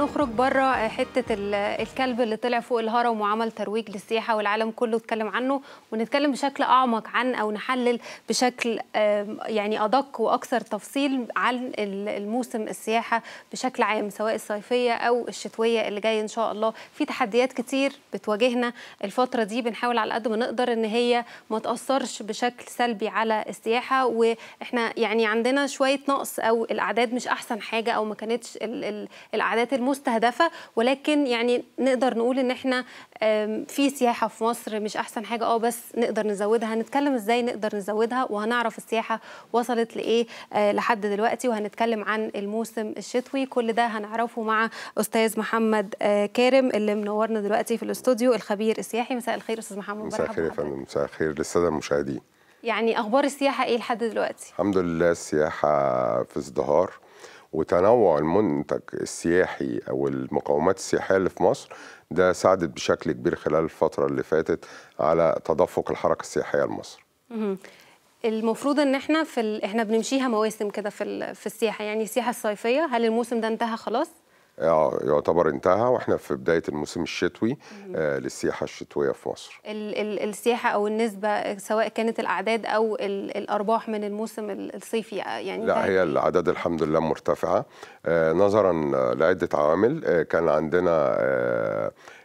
نخرج بره آه، حته الكلب اللي طلع فوق الهرم وعمل ترويج للسياحه والعالم كله اتكلم عنه ونتكلم بشكل اعمق عن او نحلل بشكل يعني ادق واكثر تفصيل عن الموسم السياحه بشكل عام سواء الصيفيه او الشتويه اللي جاي ان شاء الله في تحديات كتير بتواجهنا الفتره دي بنحاول على قد ما نقدر ان هي ما تاثرش بشكل سلبي على السياحه واحنا يعني عندنا شويه نقص او الاعداد مش احسن حاجه او ما كانتش الاعداد المت مستهدفه ولكن يعني نقدر نقول ان احنا في سياحه في مصر مش احسن حاجه اه بس نقدر نزودها هنتكلم ازاي نقدر نزودها وهنعرف السياحه وصلت لايه آه، لحد دلوقتي وهنتكلم عن الموسم الشتوي كل ده هنعرفه مع استاذ محمد آه، كارم اللي منورنا دلوقتي في الاستوديو الخبير السياحي مساء الخير استاذ محمد مساء الخير يا فندم مساء الخير للساده المشاهدين يعني اخبار السياحه ايه لحد دلوقتي الحمد لله السياحه في ازدهار وتنوع المنتج السياحي او المقومات السياحيه اللي في مصر ده ساعدت بشكل كبير خلال الفتره اللي فاتت على تدفق الحركه السياحيه لمصر. المفروض ان احنا في ال... احنا بنمشيها مواسم كده في ال... في السياحه يعني السياحه الصيفيه هل الموسم ده انتهى خلاص آه، يعتبر انتهى واحنا في بدايه الموسم الشتوي آه، للسياحه الشتويه في مصر السياحه او النسبه سواء كانت الاعداد او الارباح من الموسم الصيفي آه، يعني لا هي الاعداد الحمد لله مرتفعه نظرا لعده عوامل كان عندنا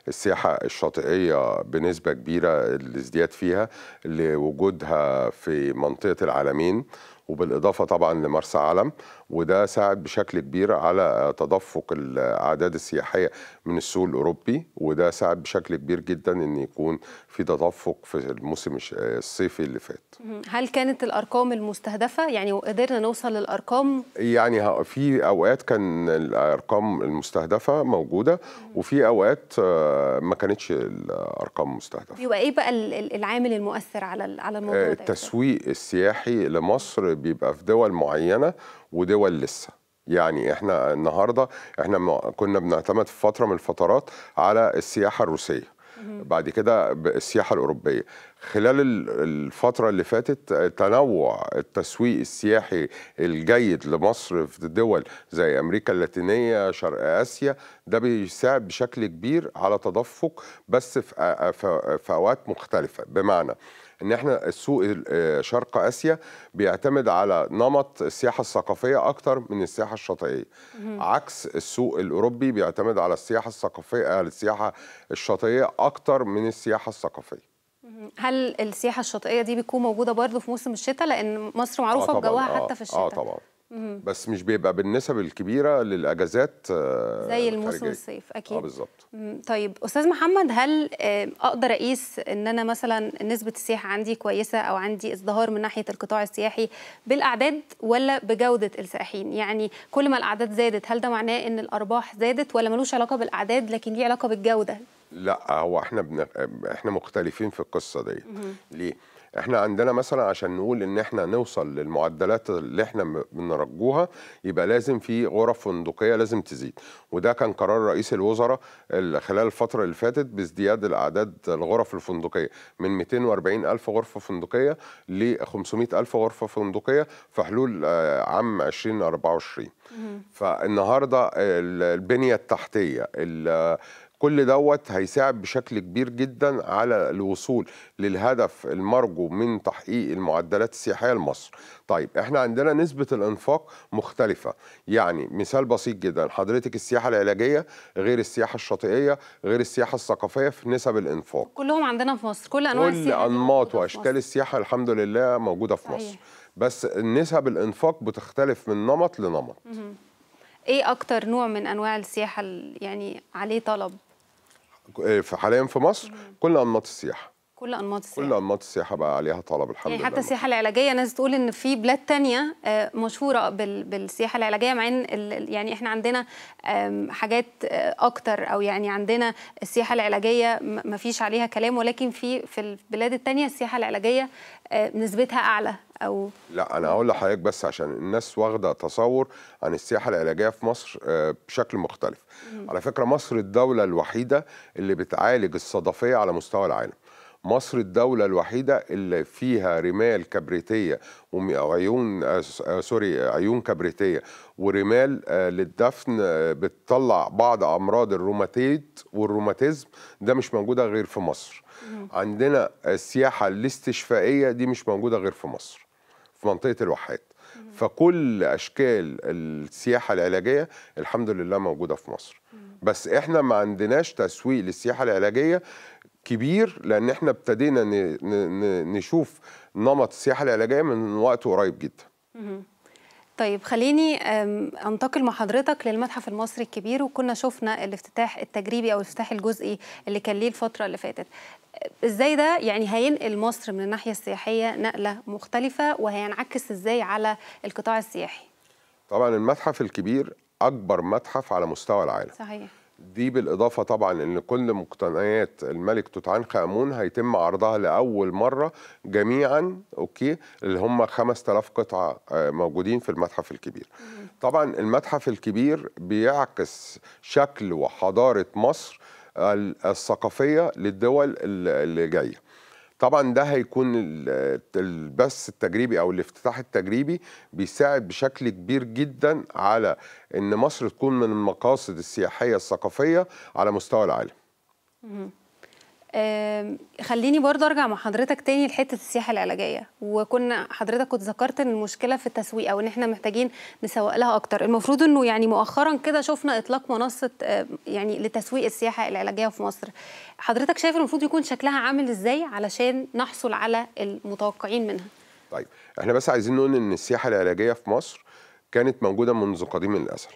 السياحة الشاطئية بنسبة كبيرة الازدياد فيها لوجودها في منطقة العالمين وبالإضافة طبعا لمرسى علم وده ساعد بشكل كبير على تدفق الاعداد السياحيه من السوق الاوروبي وده ساعد بشكل كبير جدا ان يكون في تدفق في الموسم الصيفي اللي فات. هل كانت الارقام المستهدفه يعني قدرنا نوصل للارقام؟ يعني في اوقات كان الارقام المستهدفه موجوده وفي اوقات آه، ما كانتش الارقام مستهدفه. يبقى ايه بقى العامل المؤثر على على الموضوع آه، إيه التسويق السياحي لمصر بيبقى في دول معينه ودول دول لسه يعني احنا النهارده احنا كنا بنعتمد في فتره من الفترات على السياحه الروسيه بعد كده السياحه الاوروبيه خلال الفتره اللي فاتت تنوع التسويق السياحي الجيد لمصر في دول زي امريكا اللاتينيه شرق اسيا ده بيساعد بشكل كبير على تدفق بس في اوقات مختلفه بمعنى ان احنا السوق آه، شرق اسيا بيعتمد على نمط السياحه الثقافيه اكتر من السياحه الشاطئيه عكس السوق الاوروبي بيعتمد على السياحه الثقافيه آه، على السياحه الشاطئيه اكتر من السياحه الثقافيه هل السياحه الشاطئيه دي بتكون موجوده برضه في موسم الشتاء لان مصر معروفه آه بجوها حتى آه، في الشتاء اه طبعا بس مش بيبقى بالنسب الكبيره للاجازات آه، زي الموسم الصيف اكيد اه بالظبط طيب استاذ محمد هل آه، اقدر اقيس ان انا مثلا نسبه السياحه عندي كويسه او عندي ازدهار من ناحيه القطاع السياحي بالاعداد ولا بجوده السائحين يعني كل ما الاعداد زادت هل ده معناه ان الارباح زادت ولا ملوش علاقه بالاعداد لكن ليه علاقه بالجوده لا هو احنا بن... احنا مختلفين في القصه دي ليه احنا عندنا مثلا عشان نقول ان احنا نوصل للمعدلات اللي احنا بنرجوها يبقى لازم في غرف فندقيه لازم تزيد وده كان قرار رئيس الوزراء خلال الفتره اللي فاتت بازدياد الاعداد الغرف الفندقيه من 240 الف غرفه فندقيه ل 500 الف غرفه فندقيه في حلول آه، عام 2024 فالنهارده البنيه التحتيه كل دوت هيساعد بشكل كبير جدا على الوصول للهدف المرجو من تحقيق المعدلات السياحيه لمصر. طيب احنا عندنا نسبه الانفاق مختلفه، يعني مثال بسيط جدا حضرتك السياحه العلاجيه غير السياحه الشاطئيه غير السياحه الثقافيه في نسب الانفاق. كلهم عندنا في مصر، كل انواع كل انماط واشكال السياحه الحمد لله موجوده في مصر. بس نسب الانفاق بتختلف من نمط لنمط. ايه اكتر نوع من انواع السياحه يعني عليه طلب إيه، حاليا في مصر كل انماط السياحه كل انماط السياحه كل انماط السياحه بقى عليها طلب الحمد يعني لله حتى السياحه العلاجيه ناس تقول ان في بلاد تانية آه، مشهوره بالسياحه العلاجيه مع ان يعني احنا عندنا حاجات آه، اكتر او يعني عندنا السياحه العلاجيه ما فيش عليها كلام ولكن في في البلاد التانية السياحه العلاجيه آه، نسبتها اعلى او لا انا هقول لحضرتك بس عشان الناس واخده تصور عن السياحه العلاجيه في مصر بشكل مختلف على فكره مصر الدوله الوحيده اللي بتعالج الصدفيه على مستوى العالم مصر الدولة الوحيدة اللي فيها رمال كبريتية وعيون آه، آه، سوري عيون كبريتية ورمال آه، للدفن بتطلع بعض أمراض الروماتيت والروماتيزم ده مش موجودة غير في مصر عندنا السياحة الاستشفائية دي مش موجودة غير في مصر في منطقة الواحات فكل اشكال السياحه العلاجيه الحمد لله موجوده في مصر بس احنا ما عندناش تسويق للسياحه العلاجيه كبير لان احنا ابتدينا نشوف نمط السياحه العلاجيه من وقت قريب جدا طيب خليني انتقل مع حضرتك للمتحف المصري الكبير وكنا شفنا الافتتاح التجريبي او الافتتاح الجزئي اللي كان ليه الفتره اللي فاتت ازاي ده يعني هينقل مصر من الناحيه السياحيه نقله مختلفه وهينعكس ازاي على القطاع السياحي طبعا المتحف الكبير اكبر متحف على مستوى العالم صحيح دي بالإضافة طبعا أن كل مقتنيات الملك توت عنخ آمون هيتم عرضها لأول مرة جميعا أوكي اللي هم 5000 قطعة آه، موجودين في المتحف الكبير طبعا المتحف الكبير بيعكس شكل وحضارة مصر الثقافية للدول اللي جايه طبعا ده هيكون البث التجريبي او الافتتاح التجريبي بيساعد بشكل كبير جدا على ان مصر تكون من المقاصد السياحيه الثقافيه على مستوى العالم. خليني برضه ارجع مع حضرتك تاني لحته السياحه العلاجيه وكنا حضرتك كنت ذكرت ان المشكله في التسويق او ان احنا محتاجين نسوق لها اكتر المفروض انه يعني مؤخرا كده شفنا اطلاق منصه يعني لتسويق السياحه العلاجيه في مصر حضرتك شايف المفروض يكون شكلها عامل ازاي علشان نحصل على المتوقعين منها طيب احنا بس عايزين نقول ان السياحه العلاجيه في مصر كانت موجوده منذ قديم الازل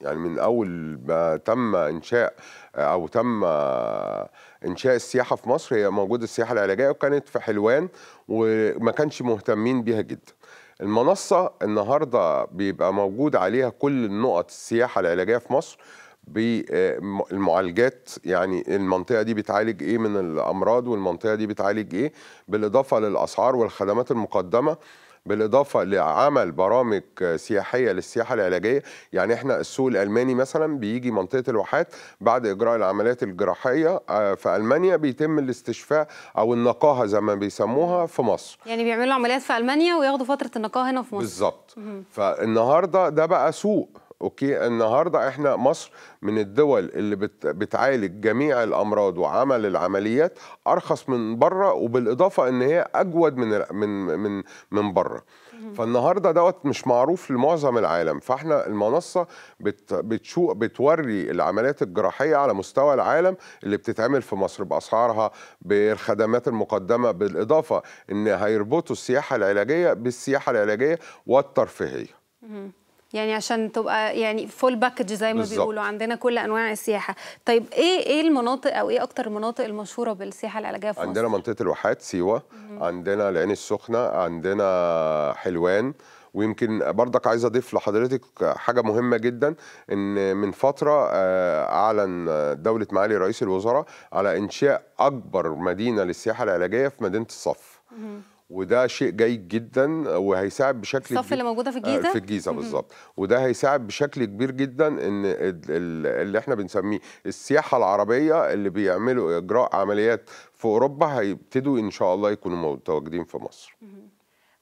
يعني من اول ما تم انشاء او تم انشاء السياحه في مصر هي موجوده السياحه العلاجيه وكانت في حلوان وما كانش مهتمين بيها جدا المنصه النهارده بيبقى موجود عليها كل نقط السياحه العلاجيه في مصر بالمعالجات يعني المنطقه دي بتعالج ايه من الامراض والمنطقه دي بتعالج ايه بالاضافه للاسعار والخدمات المقدمه بالاضافه لعمل برامج سياحيه للسياحه العلاجيه يعني احنا السوق الالماني مثلا بيجي منطقه الواحات بعد اجراء العمليات الجراحيه آه، في المانيا بيتم الاستشفاء او النقاهه زي ما بيسموها في مصر يعني بيعملوا عمليات في المانيا وياخدوا فتره النقاهه هنا في مصر بالظبط فالنهارده ده بقى سوق اوكي النهارده احنا مصر من الدول اللي بت بتعالج جميع الامراض وعمل العمليات ارخص من بره وبالاضافه ان هي اجود من من من من بره فالنهارده دوت مش معروف لمعظم العالم فاحنا المنصه بت بتشو بتوري العمليات الجراحيه على مستوى العالم اللي بتتعمل في مصر باسعارها بالخدمات المقدمه بالاضافه ان هيربطوا السياحه العلاجيه بالسياحه العلاجيه والترفيهيه يعني عشان تبقى يعني فول باكج زي ما بالزبط. بيقولوا عندنا كل انواع السياحه طيب ايه ايه المناطق او ايه اكتر المناطق المشهوره بالسياحه العلاجيه في عندنا مصر؟ منطقه الواحات سيوه مم. عندنا العين السخنه عندنا حلوان ويمكن برضك عايز اضيف لحضرتك حاجه مهمه جدا ان من فتره آه، اعلن دوله معالي رئيس الوزراء على انشاء اكبر مدينه للسياحه العلاجيه في مدينه الصف وده شيء جيد جدا وهيساعد بشكل الصف اللي موجوده في آه، الجيزه في الجيزه بالظبط وده هيساعد بشكل كبير جدا ان اللي احنا بنسميه السياحه العربيه اللي بيعملوا اجراء عمليات في اوروبا هيبتدوا ان شاء الله يكونوا متواجدين في مصر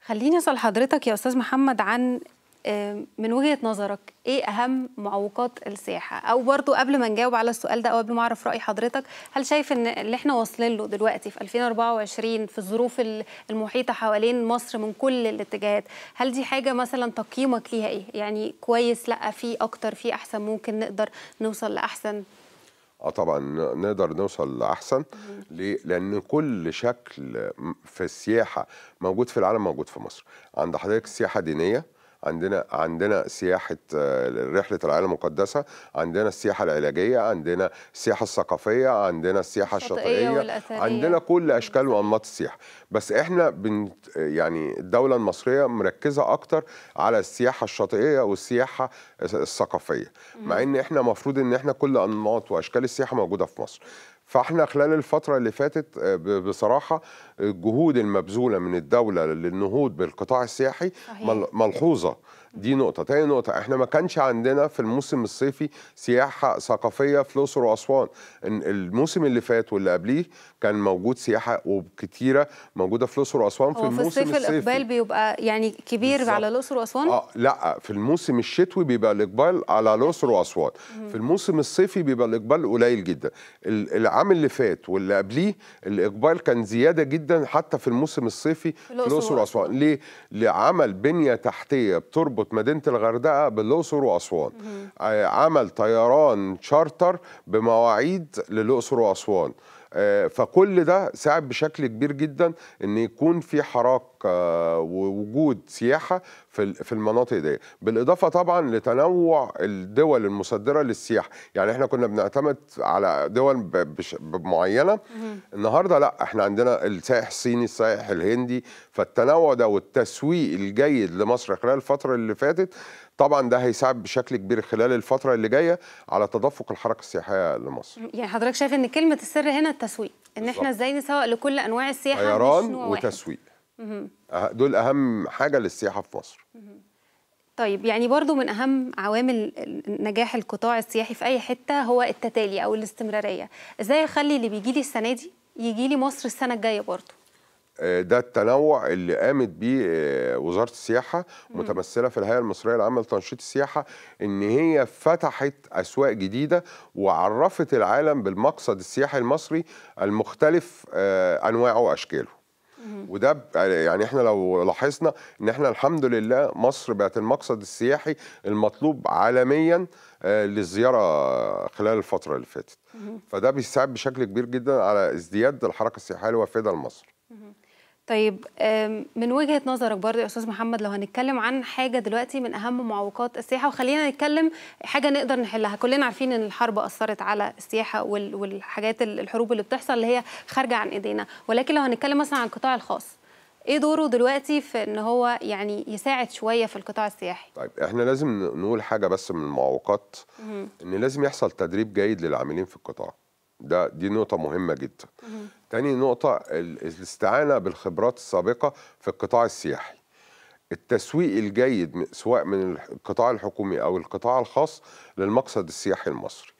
خليني اسال حضرتك يا استاذ محمد عن من وجهه نظرك ايه اهم معوقات السياحه او برضو قبل ما نجاوب على السؤال ده او قبل ما اعرف راي حضرتك هل شايف ان اللي احنا واصلين له دلوقتي في 2024 في الظروف المحيطه حوالين مصر من كل الاتجاهات هل دي حاجه مثلا تقييمك ليها ايه يعني كويس لا في اكتر في احسن ممكن نقدر نوصل لاحسن اه طبعا نقدر نوصل لاحسن ليه؟ لان كل شكل في السياحه موجود في العالم موجود في مصر عند حضرتك السياحه دينيه عندنا عندنا سياحه آه، رحله العالم المقدسه عندنا السياحه العلاجيه عندنا السياحه الثقافيه عندنا السياحه الشاطئيه والأثرية. عندنا كل اشكال وانماط السياحه بس احنا بن يعني الدوله المصريه مركزه اكتر على السياحه الشاطئيه والسياحه الثقافيه مع ان احنا المفروض ان احنا كل انماط واشكال السياحه موجوده في مصر فاحنا خلال الفترة اللي فاتت آه، بصراحة الجهود المبذولة من الدولة للنهوض بالقطاع السياحي صحيح. ملحوظة دي نقطه تاني نقطه احنا ما كانش عندنا في الموسم الصيفي سياحه ثقافيه في الاقصر واسوان الموسم اللي فات واللي قبليه كان موجود سياحه وكتيره موجوده في الاقصر واسوان في, الموسم في الصيف الاقبال بيبقى يعني كبير بالزبط. على الاقصر واسوان اه لا في الموسم الشتوي بيبقى الاقبال على الاقصر واسوان في الموسم الصيفي بيبقى الاقبال قليل جدا العام اللي فات واللي قبليه الاقبال كان زياده جدا حتى في الموسم الصيفي في الاقصر واسوان ليه لعمل بنيه تحتيه بتربط تربط مدينه الغردقه بالاقصر واسوان آه، عمل طيران شارتر بمواعيد للاقصر واسوان آه، فكل ده ساعد بشكل كبير جدا ان يكون في حراك آه، ووجود سياحه في المناطق دي بالاضافه طبعا لتنوع الدول المصدره للسياحه يعني احنا كنا بنعتمد على دول معينه النهارده لا احنا عندنا السائح الصيني السائح الهندي فالتنوع ده والتسويق الجيد لمصر خلال الفتره اللي فاتت طبعا ده هيساعد بشكل كبير خلال الفتره اللي جايه على تدفق الحركه السياحيه لمصر يعني حضرتك شايف ان كلمه السر هنا التسويق ان احنا ازاي نسوق لكل انواع السياحه طيران وتسويق واحد. أه، دول اهم حاجه للسياحه في مصر طيب يعني برضو من أهم عوامل نجاح القطاع السياحي في أي حتة هو التتالي أو الاستمرارية إزاي أخلي اللي بيجي لي السنة دي يجي لي مصر السنة الجاية برضو آه، ده التنوع اللي قامت بيه آه، وزاره السياحه متمثله في الهيئه المصريه العامه لتنشيط السياحه ان هي فتحت اسواق جديده وعرفت العالم بالمقصد السياحي المصري المختلف آه، انواعه واشكاله وده يعني احنا لو لاحظنا ان احنا الحمد لله مصر بقت المقصد السياحي المطلوب عالميا للزياره خلال الفتره اللي فاتت فده بيساعد بشكل كبير جدا على ازدياد الحركه السياحيه الوافده لمصر طيب من وجهه نظرك برضه يا استاذ محمد لو هنتكلم عن حاجه دلوقتي من اهم معوقات السياحه وخلينا نتكلم حاجه نقدر نحلها كلنا عارفين ان الحرب اثرت على السياحه والحاجات الحروب اللي بتحصل اللي هي خارجه عن ايدينا ولكن لو هنتكلم مثلا عن القطاع الخاص ايه دوره دلوقتي في ان هو يعني يساعد شويه في القطاع السياحي طيب احنا لازم نقول حاجه بس من المعوقات ان لازم يحصل تدريب جيد للعاملين في القطاع ده دي نقطة مهمة جدا. تاني نقطة الاستعانة بالخبرات السابقة في القطاع السياحي. التسويق الجيد سواء من القطاع الحكومي او القطاع الخاص للمقصد السياحي المصري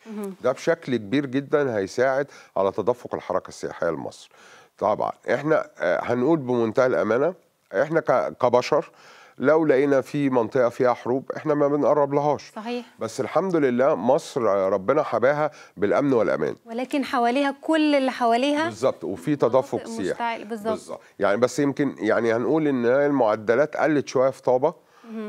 ده بشكل كبير جدا هيساعد على تدفق الحركه السياحيه لمصر طبعا احنا آه، هنقول بمنتهى الامانه احنا كبشر لو لقينا في منطقه فيها حروب احنا ما بنقرب لهاش صحيح بس الحمد لله مصر ربنا حباها بالامن والامان ولكن حواليها كل اللي حواليها بالظبط وفي تدفق سياحي بالظبط يعني بس يمكن يعني هنقول ان المعدلات قلت شويه في طابه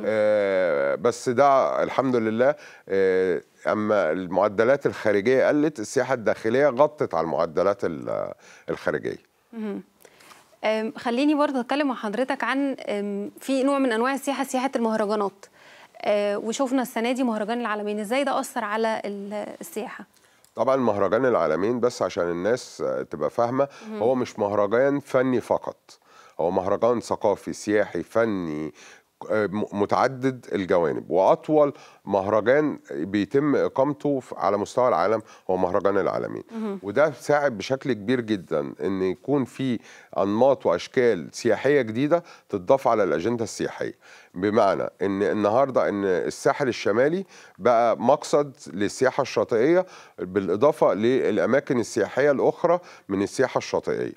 آه بس ده الحمد لله آه اما المعدلات الخارجيه قلت السياحه الداخليه غطت على المعدلات الخارجيه خليني برضه اتكلم مع حضرتك عن في نوع من انواع السياحه سياحه المهرجانات أه، وشوفنا السنه دي مهرجان العالمين ازاي ده اثر على السياحه طبعا مهرجان العالمين بس عشان الناس تبقى فاهمه هو مش مهرجان فني فقط هو مهرجان ثقافي سياحي فني آه، متعدد الجوانب واطول مهرجان بيتم اقامته على مستوى العالم هو مهرجان العالمين وده ساعد بشكل كبير جدا ان يكون في انماط واشكال سياحيه جديده تتضاف على الاجنده السياحيه بمعنى ان النهارده ان الساحل الشمالي بقى مقصد للسياحه الشاطئيه بالاضافه للاماكن السياحيه الاخرى من السياحه الشاطئيه.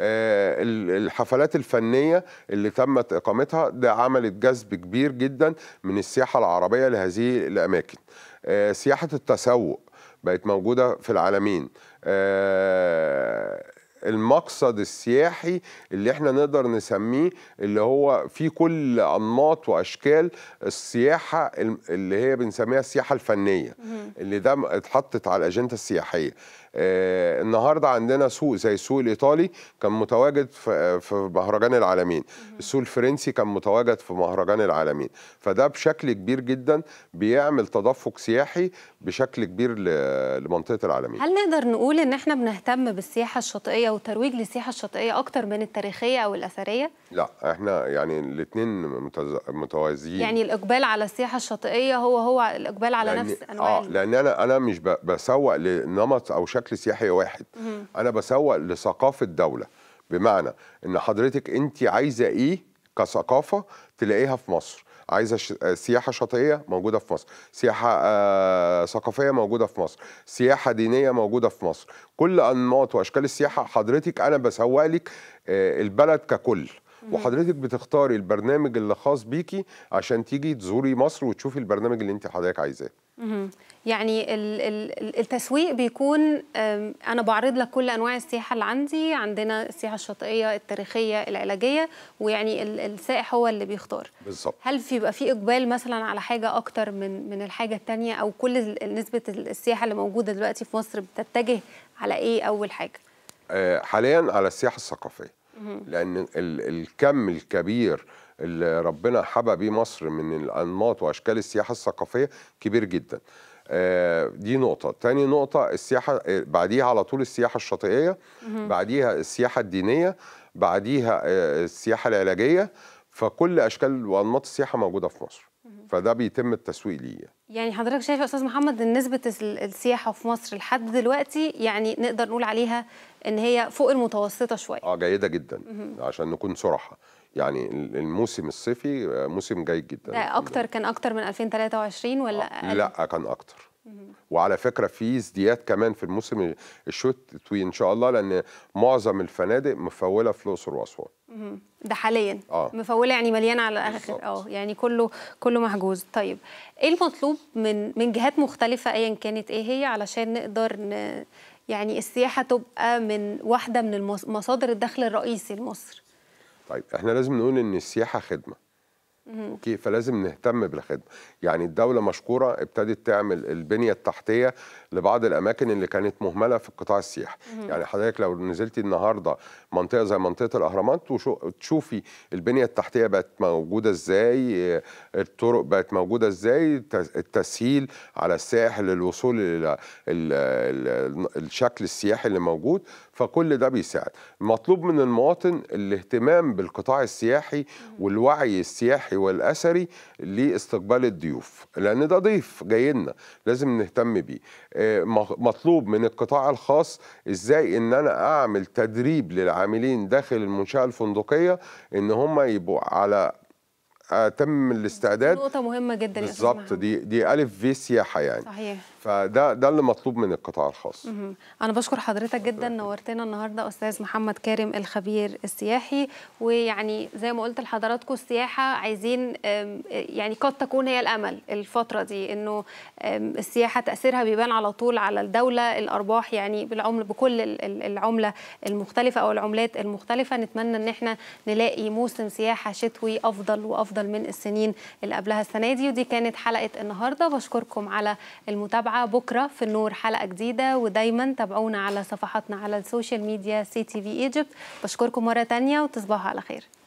آه الحفلات الفنيه اللي تمت اقامتها ده عملت جذب كبير جدا من السياحه العربيه لهذه الاماكن. آه سياحه التسوق بقت موجوده في العالمين. آه المقصد السياحي اللي احنا نقدر نسميه اللي هو في كل انماط واشكال السياحه اللي هي بنسميها السياحه الفنيه اللي ده اتحطت على الاجنده السياحيه آه، النهارده عندنا سوق زي السوق الايطالي كان متواجد في مهرجان العالمين السوق الفرنسي كان متواجد في مهرجان العالمين فده بشكل كبير جدا بيعمل تدفق سياحي بشكل كبير لمنطقه العالمين هل نقدر نقول ان احنا بنهتم بالسياحه الشاطئيه والترويج للسياحه الشاطئيه اكتر من التاريخيه او الاثريه لا احنا يعني الاثنين متوازيين يعني الاقبال على السياحه الشاطئيه هو هو الاقبال على لأن نفس انواع اه لان انا انا مش بسوق لنمط او شكل بشكل سياحي واحد مم. انا بسوق لثقافه دوله بمعنى ان حضرتك انت عايزه ايه كثقافه تلاقيها في مصر عايزه سياحه شاطئيه موجوده في مصر سياحه آه ثقافيه موجوده في مصر سياحه دينيه موجوده في مصر كل انماط واشكال السياحه حضرتك انا بسوق لك آه البلد ككل وحضرتك بتختاري البرنامج اللي خاص بيكي عشان تيجي تزوري مصر وتشوفي البرنامج اللي انت حضرتك عايزاه يعني التسويق بيكون انا بعرض لك كل انواع السياحه اللي عندي عندنا السياحه الشاطئيه التاريخيه العلاجيه ويعني السائح هو اللي بيختار بالظبط هل بيبقى في اقبال مثلا على حاجه اكتر من من الحاجه الثانيه او كل نسبه السياحه اللي موجوده دلوقتي في مصر بتتجه على ايه اول حاجه آه، حاليا على السياحه الثقافيه لان الكم الكبير اللي ربنا حبى بيه مصر من الانماط واشكال السياحه الثقافيه كبير جدا آه، دي نقطة تاني نقطة السياحة آه، بعديها على طول السياحة الشاطئية بعديها السياحة الدينية بعديها آه، السياحة العلاجية فكل أشكال وأنماط السياحة موجودة في مصر فده بيتم التسويق ليه يعني حضرتك شايف يا استاذ محمد ان نسبه السياحه في مصر لحد دلوقتي يعني نقدر نقول عليها ان هي فوق المتوسطه شويه اه جيده جدا مم. عشان نكون صراحه يعني الموسم الصيفي آه، موسم جيد جدا ده اكتر كان اكتر من 2023 ولا آه. لا كان اكتر وعلى فكره في ازدياد كمان في الموسم الشوت ان شاء الله لان معظم الفنادق مفوله في الاقصر واسوان ده حاليا آه. مفوله يعني مليانه على اخر اه يعني كله كله محجوز طيب ايه المطلوب من من جهات مختلفه ايا كانت ايه هي علشان نقدر ن... يعني السياحه تبقى من واحده من المصادر الدخل الرئيسي لمصر طيب احنا لازم نقول ان السياحه خدمه اوكي فلازم نهتم بالخدمه يعني الدوله مشكوره ابتدت تعمل البنيه التحتيه لبعض الاماكن اللي كانت مهمله في القطاع السياحي يعني حضرتك لو نزلتي النهارده منطقه زي منطقه الاهرامات وتشوفي البنيه التحتيه بقت موجوده ازاي الطرق بقت موجوده ازاي التسهيل على السائح للوصول الى الشكل السياحي اللي موجود فكل ده بيساعد مطلوب من المواطن الاهتمام بالقطاع السياحي والوعي السياحي والأثري لاستقبال الضيوف لأن ده ضيف جاي لنا لازم نهتم بيه آه، مطلوب من القطاع الخاص ازاي ان انا اعمل تدريب للعاملين داخل المنشاه الفندقيه ان هم يبقوا على تم الاستعداد نقطه مهمه جدا بالظبط دي دي الف في سياحه يعني صحيح فده ده اللي مطلوب من القطاع الخاص انا بشكر حضرتك جدا نورتنا النهارده استاذ محمد كارم الخبير السياحي ويعني زي ما قلت لحضراتكم السياحه عايزين يعني قد تكون هي الامل الفتره دي انه السياحه تاثيرها بيبان على طول على الدوله الارباح يعني بالعمل بكل العمله المختلفه او العملات المختلفه نتمنى ان احنا نلاقي موسم سياحه شتوي افضل وافضل من السنين اللي قبلها السنه دي ودي كانت حلقه النهارده بشكركم على المتابعه بكرة في النور حلقة جديدة ودايما تابعونا على صفحاتنا على السوشيال ميديا سي تي في ايجيبت بشكركم مرة تانية وتصبحوا على خير